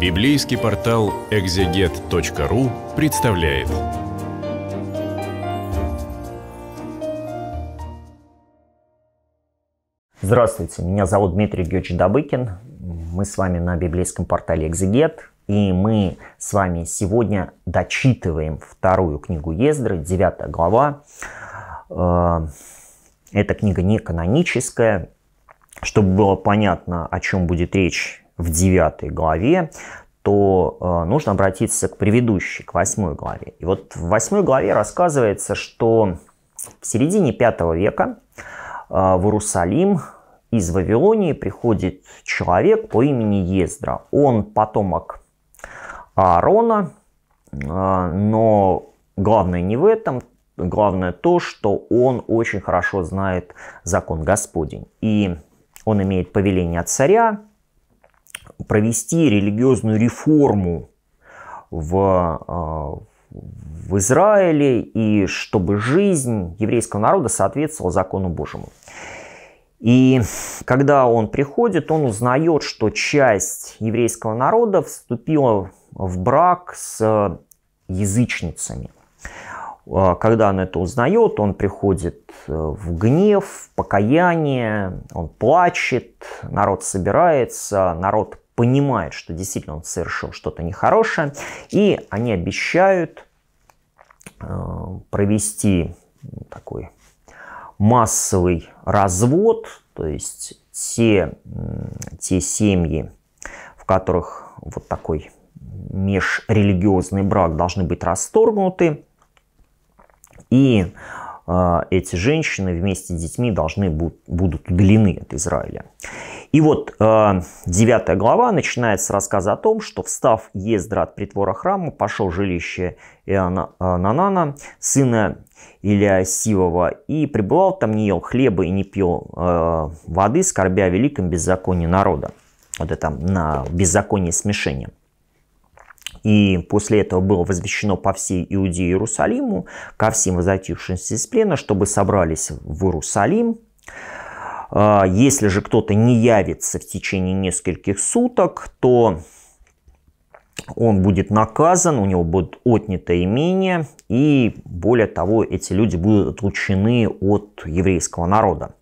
Библейский портал экзегет.ру представляет. Здравствуйте, меня зовут Дмитрий Георгиевич Добыкин. Мы с вами на библейском портале «Экзегет». И мы с вами сегодня дочитываем вторую книгу Ездры, 9 глава. Э, эта книга не каноническая. Чтобы было понятно, о чем будет речь в 9 главе, то э, нужно обратиться к предыдущей, к 8 главе. И вот в 8 главе рассказывается, что в середине 5 века э, в Иерусалим из Вавилонии приходит человек по имени Ездра. Он потомок Аарона, э, но главное не в этом, главное то, что он очень хорошо знает закон Господень. И он имеет повеление от царя, провести религиозную реформу в, э, в Израиле и чтобы жизнь еврейского народа соответствовала закону Божьему. И когда он приходит, он узнает, что часть еврейского народа вступила в брак с язычницами. Э, когда он это узнает, он приходит э, в гнев, в покаяние, он плачет, народ собирается, народ понимает, что действительно он совершил что-то нехорошее, и они обещают э, провести такой массовый развод, то есть те, те семьи, в которых вот такой межрелигиозный брак должны быть расторгнуты, и э, эти женщины вместе с детьми должны будут удалены от Израиля. И вот э, девятая глава начинается с рассказа о том, что встав Ездра от притвора храма, пошел жилище Иоанна э, Нанана, сына Илиасивова, и пребывал там, не ел хлеба и не пил э, воды, скорбя о великом беззаконии народа. Вот это на беззаконие смешения. И после этого было возвещено по всей Иудее Иерусалиму, ко всем возвратившимся из плена, чтобы собрались в Иерусалим, а, если же кто-то не явится в течение нескольких суток, то он будет наказан, у него будет отнято имение, и более того, эти люди будут отлучены от еврейского народа.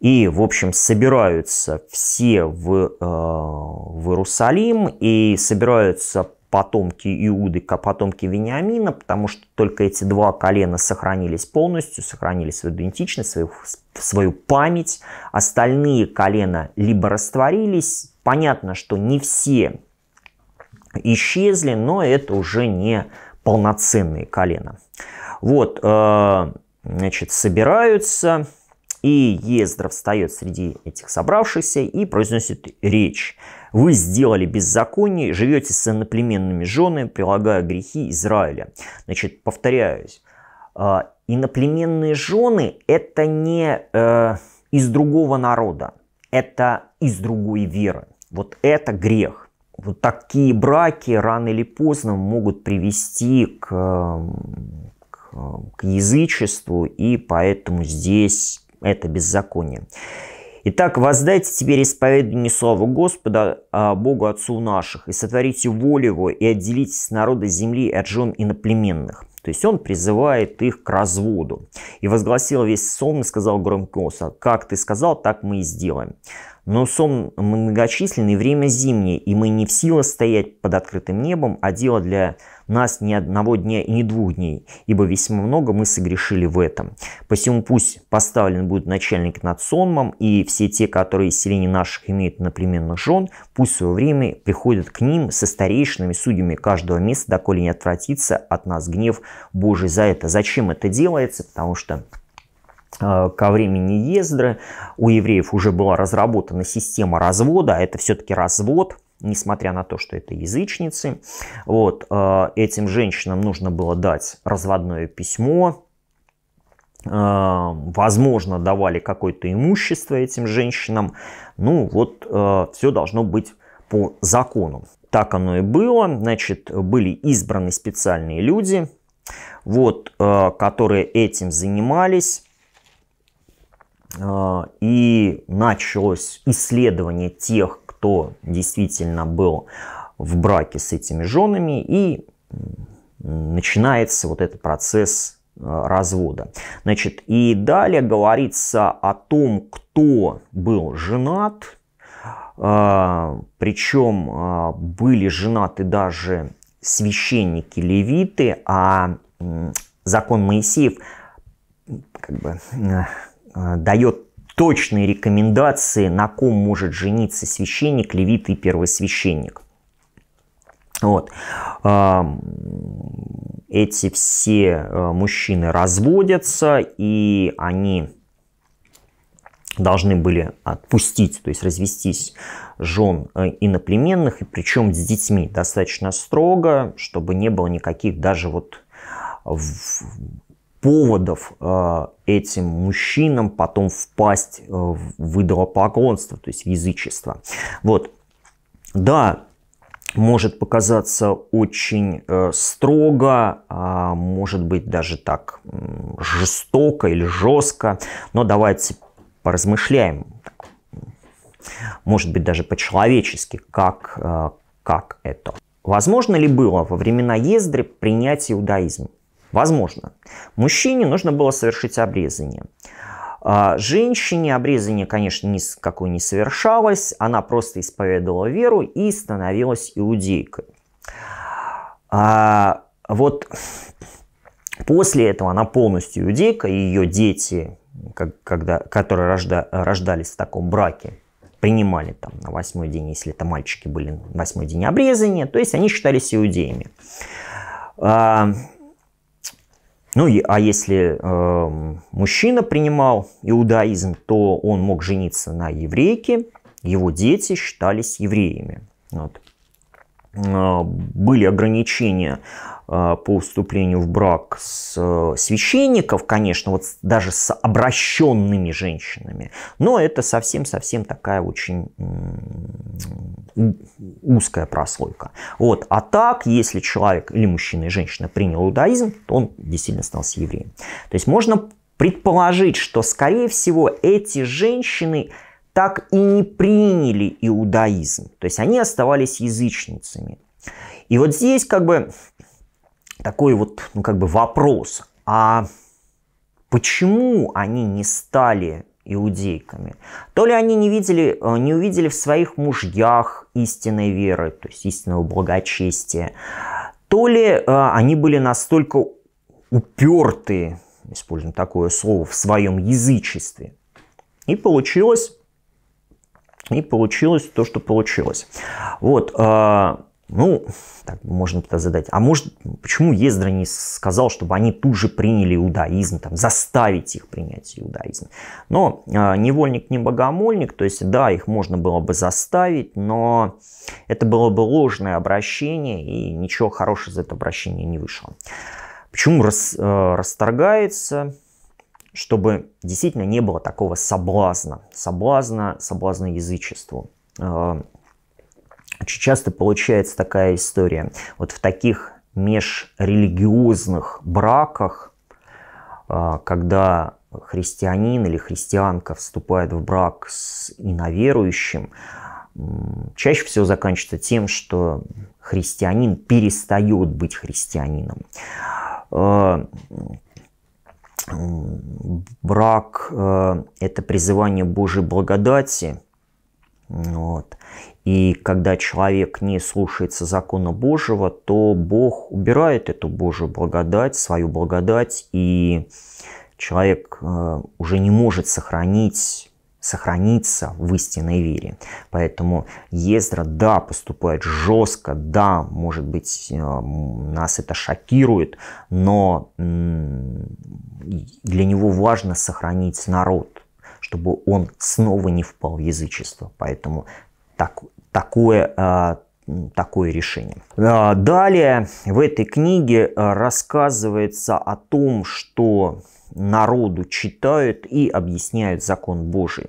И, в общем, собираются все в, э, в Иерусалим и собираются потомки Иуды, потомки Вениамина, потому что только эти два колена сохранились полностью, сохранили свою идентичность, свою, свою память. Остальные колена либо растворились. Понятно, что не все исчезли, но это уже не полноценные колена. Вот, э, значит, собираются, и Ездра встает среди этих собравшихся и произносит речь. Вы сделали беззаконие, живете с иноплеменными женами, прилагая грехи Израиля. Значит, повторяюсь, а, иноплеменные жены – это не э, из другого народа, это из другой веры. Вот это грех. Вот такие браки рано или поздно могут привести к, к, к язычеству, и поэтому здесь это беззаконие. Итак, воздайте теперь исповеданию слова Господа, а, Богу Отцу наших, и сотворите волю Его, и отделитесь народа земли от жен иноплеменных. То есть он призывает их к разводу. И возгласил весь Сом и сказал громкоса, как ты сказал, так мы и сделаем. Но Сом многочисленный, время зимнее, и мы не в силах стоять под открытым небом, а дело для нас ни одного дня и ни двух дней, ибо весьма много мы согрешили в этом. Посему пусть поставлен будет начальник над Сонмом, и все те, которые из селений наших имеют наплеменных жен, пусть в свое время приходят к ним со старейшинами, судьями каждого места, доколе не отвратится от нас гнев Божий за это. Зачем это делается? Потому что э, ко времени Ездры у евреев уже была разработана система развода, а это все-таки развод, несмотря на то, что это язычницы. Вот, э, этим женщинам нужно было дать разводное письмо, э, возможно, давали какое-то имущество этим женщинам. Ну, вот все должно быть по закону. Так оно и было. Значит, были избраны специальные люди – вот, э, которые этим занимались. Э, и началось исследование тех, кто действительно был в браке с этими женами. И начинается вот этот процесс э, развода. Значит, и далее говорится о том, кто был женат, причем были женаты даже священники левиты, а закон Моисеев как бы, э, дает точные рекомендации, на ком может жениться священник, левит и первосвященник. Вот. Эти все э, мужчины разводятся, и они должны были отпустить, то есть развестись жен э, иноплеменных, и причем с детьми достаточно строго, чтобы не было никаких даже вот поводов э, этим мужчинам потом впасть э, в идолопоклонство, то есть в язычество. Вот. Да, может показаться очень э, строго, а может быть даже так жестоко или жестко, но давайте поразмышляем, может быть даже по-человечески, как, как это. Возможно ли было во времена Ездры принять иудаизм? Возможно. Мужчине нужно было совершить обрезание. А, женщине обрезание, конечно, никакое не совершалось. Она просто исповедовала веру и становилась иудейкой. А вот после этого она полностью иудейка, и ее дети, когда, которые рожда, рождались в таком браке, принимали там на восьмой день, если это мальчики были на восьмой день обрезания, то есть они считались иудеями. А, ну, и, а если э, мужчина принимал иудаизм, то он мог жениться на еврейке, его дети считались евреями. Вот. А, были ограничения а, по вступлению в брак с э, священников, конечно, вот даже с обращенными женщинами, но это совсем-совсем такая очень узкая прослойка. Вот. А так, если человек или мужчина и женщина принял иудаизм, то он действительно остался евреем. То есть можно предположить, что, скорее всего, эти женщины – так и не приняли иудаизм. То есть они оставались язычницами. И вот здесь как бы такой вот ну, как бы вопрос, а почему они не стали иудейками. То ли они не, видели, э, не увидели в своих мужьях истинной веры, то есть истинного благочестия, то ли э, они были настолько уперты, используем такое слово, в своем язычестве. И получилось и получилось то, что получилось. Вот, а, ну, так можно это задать. А может, почему Ездра не сказал, чтобы они тут же приняли иудаизм, там, заставить их принять иудаизм? Но э, невольник не богомольник, то есть, да, их можно было бы заставить, но это было бы ложное обращение, и ничего хорошего из этого обращения не вышло. Почему рас, э, расторгается? чтобы действительно не было такого соблазна, соблазна, соблазна язычеству. А, очень часто получается такая история. Вот в таких межрелигиозных браках, а, когда христианин или христианка вступает в брак с иноверующим, чаще всего заканчивается тем, что христианин перестает быть христианином а, брак э, – это призывание Божьей благодати. Вот. И когда человек не слушается закона Божьего, то Бог убирает эту Божью благодать, свою благодать, и человек э, уже не может сохранить сохраниться в истинной вере. Поэтому Ездра, да, поступает жестко, да, может быть, э, нас это шокирует, но для него важно сохранить народ, чтобы он снова не впал в язычество. Поэтому так, такое э, такое решение. Э, далее в этой книге рассказывается о том, что народу читают и объясняют закон Божий.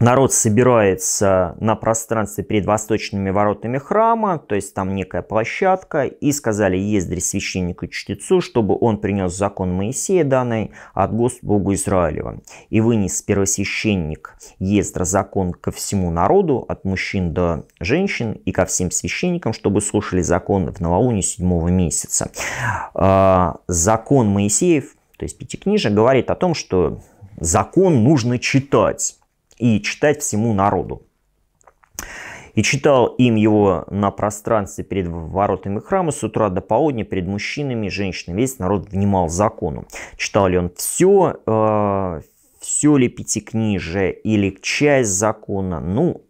Народ собирается на пространстве перед восточными воротами храма, то есть там некая площадка, и сказали Ездрь священнику чтецу, чтобы он принес закон Моисея, данный от Господу Израилева, и вынес первосвященник Ездра закон ко всему народу, от мужчин до женщин, и ко всем священникам, чтобы слушали закон в новолуние седьмого месяца. А, закон Моисеев – то есть пятикнижие, говорит о том, что закон нужно читать и читать всему народу. И читал им его на пространстве перед воротами храма с утра до полудня перед мужчинами и женщинами. Весь народ внимал закону. Читал ли он все, э, все ли пятикнижие или часть закона? Ну,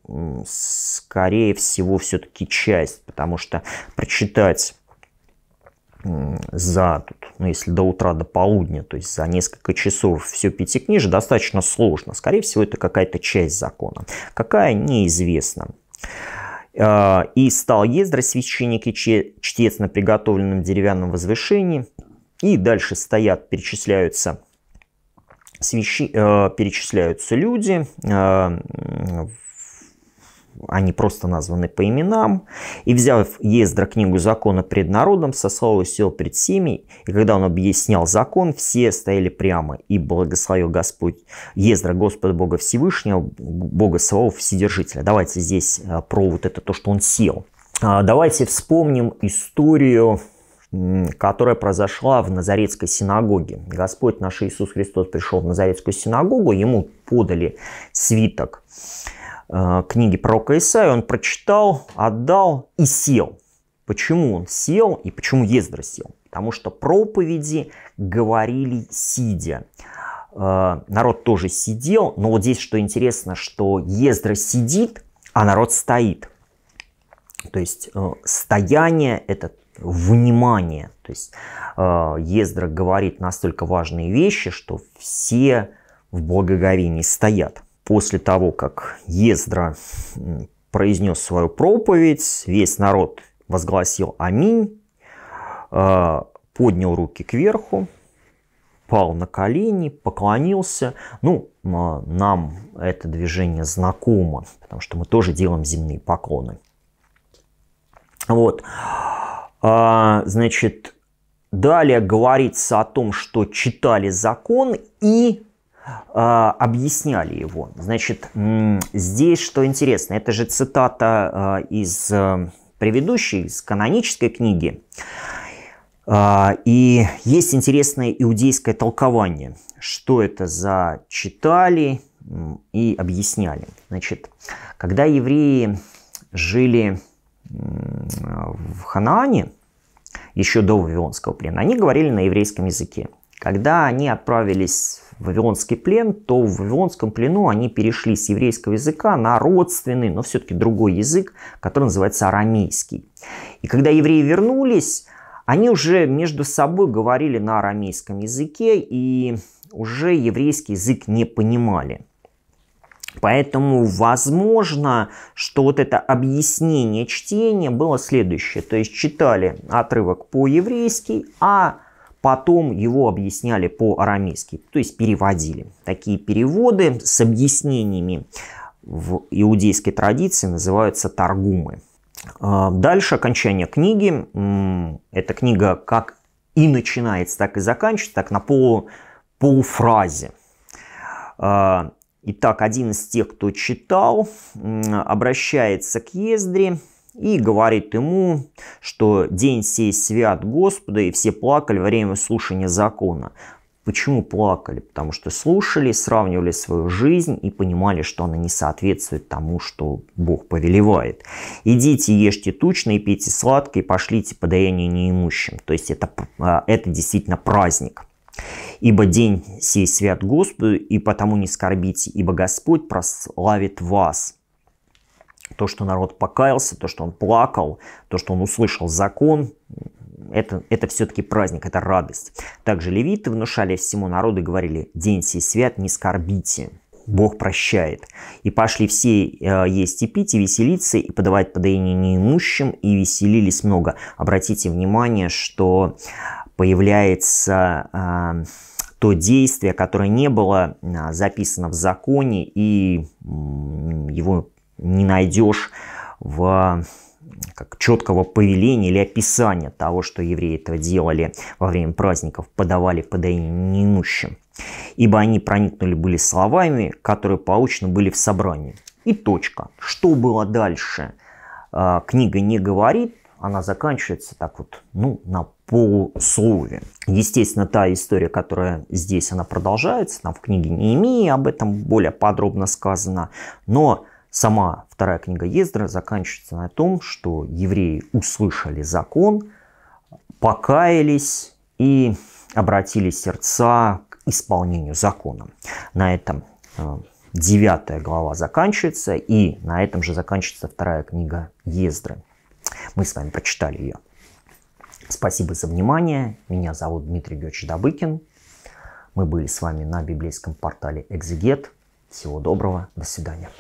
скорее всего, все-таки часть, потому что прочитать за, тут, ну, если до утра, до полудня, то есть за несколько часов все пятикнижие достаточно сложно. Скорее всего, это какая-то часть закона. Какая, неизвестно. А, и стал Ездра, священник и чтец на приготовленном деревянном возвышении. И дальше стоят, перечисляются свящи, э, перечисляются люди, э, они просто названы по именам. «И взяв Ездра книгу закона пред народом, сослал сел пред всеми. и когда он объяснял закон, все стояли прямо, и благословил Господь Ездра, Господа Бога Всевышнего, Бога Славов Вседержителя». Давайте здесь а, про вот это то, что он сел. А, давайте вспомним историю которая произошла в Назарецкой синагоге. Господь наш Иисус Христос пришел в Назарецкую синагогу, ему подали свиток э, книги пророка Исаия, он прочитал, отдал и сел. Почему он сел и почему Ездра сел? Потому что проповеди говорили сидя. Э, народ тоже сидел, но вот здесь что интересно, что Ездра сидит, а народ стоит. То есть э, стояние – это внимание. То есть э, Ездра говорит настолько важные вещи, что все в благоговении стоят. После того, как Ездра произнес свою проповедь, весь народ возгласил «Аминь», э, поднял руки кверху, пал на колени, поклонился. Ну, нам это движение знакомо, потому что мы тоже делаем земные поклоны. Вот. А, значит, далее говорится о том, что читали закон и а, объясняли его. Значит, здесь что интересно, это же цитата а, из э, предыдущей, из канонической книги. И есть интересное иудейское толкование, что это за читали и объясняли. Значит, когда евреи жили в Ханаане, еще до Вавилонского плена, они говорили на еврейском языке. Когда они отправились в Вавилонский плен, то в Вавилонском плену они перешли с еврейского языка на родственный, но все-таки другой язык, который называется арамейский. И когда евреи вернулись, они уже между собой говорили на арамейском языке и уже еврейский язык не понимали. Поэтому возможно, что вот это объяснение чтения было следующее. То есть читали отрывок по-еврейски, а потом его объясняли по-арамейски, то есть переводили. Такие переводы с объяснениями в иудейской традиции называются торгумы. А, дальше окончание книги. Эта книга как и начинается, так и заканчивается, так на полу, полуфразе. А, Итак, один из тех, кто читал, обращается к Ездре и говорит ему, что день сей свят Господа, и все плакали во время слушания закона. Почему плакали? Потому что слушали, сравнивали свою жизнь и понимали, что она не соответствует тому, что Бог повелевает. Идите, ешьте тучно и пейте сладко, и пошлите подаяние неимущим. То есть это, а, это действительно праздник. Ибо день сей свят Господу, и потому не скорбите, ибо Господь прославит вас. То, что народ покаялся, то, что он плакал, то, что он услышал закон, это, это все-таки праздник, это радость. Также левиты внушали всему народу и говорили, день сей свят, не скорбите. Бог прощает. И пошли все э, есть и пить, и веселиться, и подавать подаяние неимущим, и веселились много. Обратите внимание, что появляется э, то действие, которое не было а, записано в законе, и его не найдешь в как четкого повеления или описания того, что евреи этого делали во время праздников, подавали подаяние неимущим. Ибо они проникнули были словами, которые получены были в собрании. И точка. Что было дальше? А, книга не говорит, она заканчивается так вот, ну, на полуслове. Естественно, та история, которая здесь, она продолжается, там в книге Неемии об этом более подробно сказано, но сама вторая книга Ездра заканчивается на том, что евреи услышали закон, покаялись и обратили сердца к исполнению закона. На этом э, девятая глава заканчивается, и на этом же заканчивается вторая книга Ездры. Мы с вами прочитали ее. Спасибо за внимание. Меня зовут Дмитрий Георгиевич Добыкин. Мы были с вами на библейском портале «Экзегет». Всего доброго. До свидания.